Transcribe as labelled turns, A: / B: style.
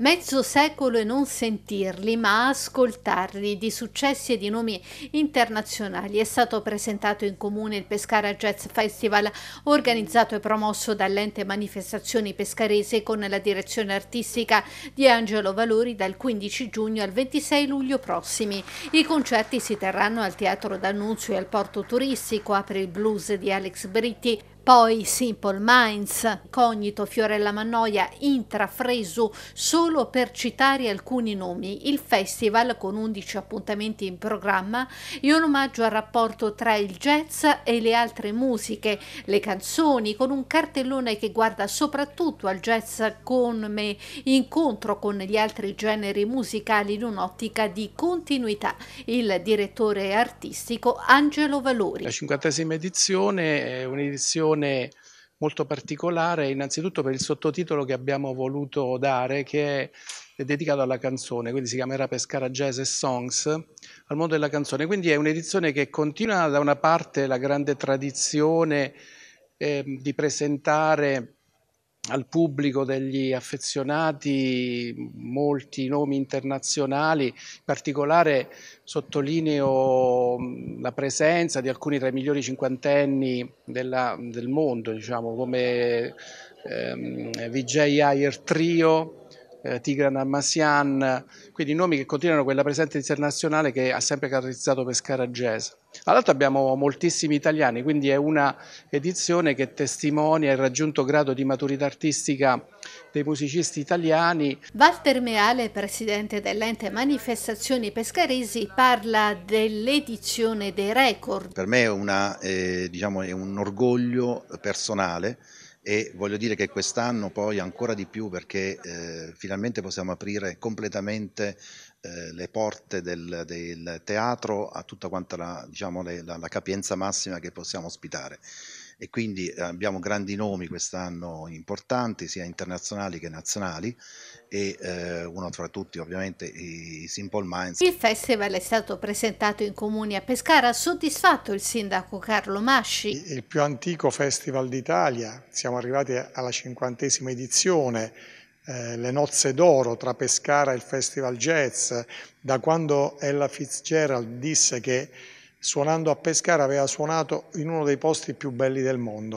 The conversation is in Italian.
A: mezzo secolo e non sentirli, ma ascoltarli di successi e di nomi internazionali. È stato presentato in comune il Pescara Jazz Festival, organizzato e promosso dall'ente Manifestazioni Pescarese con la direzione artistica di Angelo Valori dal 15 giugno al 26 luglio prossimi. I concerti si terranno al Teatro D'Annunzio e al Porto Turistico, apre il blues di Alex Britti, poi Simple Minds, Cognito, Fiorella Mannoia, Intrafresu, solo per citare alcuni nomi. Il festival, con 11 appuntamenti in programma, è un omaggio al rapporto tra il jazz e le altre musiche, le canzoni, con un cartellone che guarda soprattutto al jazz come incontro con gli altri generi musicali in un'ottica di continuità. Il direttore artistico Angelo Valori. La
B: 56 edizione è un'edizione edizione molto particolare, innanzitutto per il sottotitolo che abbiamo voluto dare, che è dedicato alla canzone, quindi si chiamerà Pescara Jazz e Songs, al mondo della canzone. Quindi è un'edizione che continua da una parte la grande tradizione eh, di presentare al pubblico degli affezionati molti nomi internazionali, in particolare sottolineo mm, la presenza di alcuni tra i migliori cinquantenni della, del mondo, diciamo, come ehm, Vijay Iyer Trio, eh, Tigran Amassian, quindi nomi che continuano quella presenza internazionale che ha sempre caratterizzato Pescara Jazz. All'altro abbiamo moltissimi italiani, quindi è una edizione che testimonia il raggiunto grado di maturità artistica dei musicisti
C: italiani.
A: Walter Meale, presidente dell'ente Manifestazioni Pescaresi, parla dell'edizione dei record.
C: Per me è, una, eh, diciamo, è un orgoglio personale e voglio dire che quest'anno poi ancora di più perché eh, finalmente possiamo aprire completamente eh, le porte del, del, teatro a tutta quanta la, diciamo, le, la, la capienza massima che possiamo ospitare e quindi eh, abbiamo grandi nomi quest'anno importanti sia internazionali che nazionali e eh, uno tra tutti ovviamente i Simple Minds.
A: Il festival è stato presentato in comuni a Pescara, ha soddisfatto il sindaco Carlo Masci.
D: Il più antico festival d'Italia, siamo arrivati alla cinquantesima edizione, eh, le nozze d'oro tra Pescara e il festival jazz, da quando Ella Fitzgerald disse che Suonando a Pescara aveva suonato in uno dei posti più belli del mondo.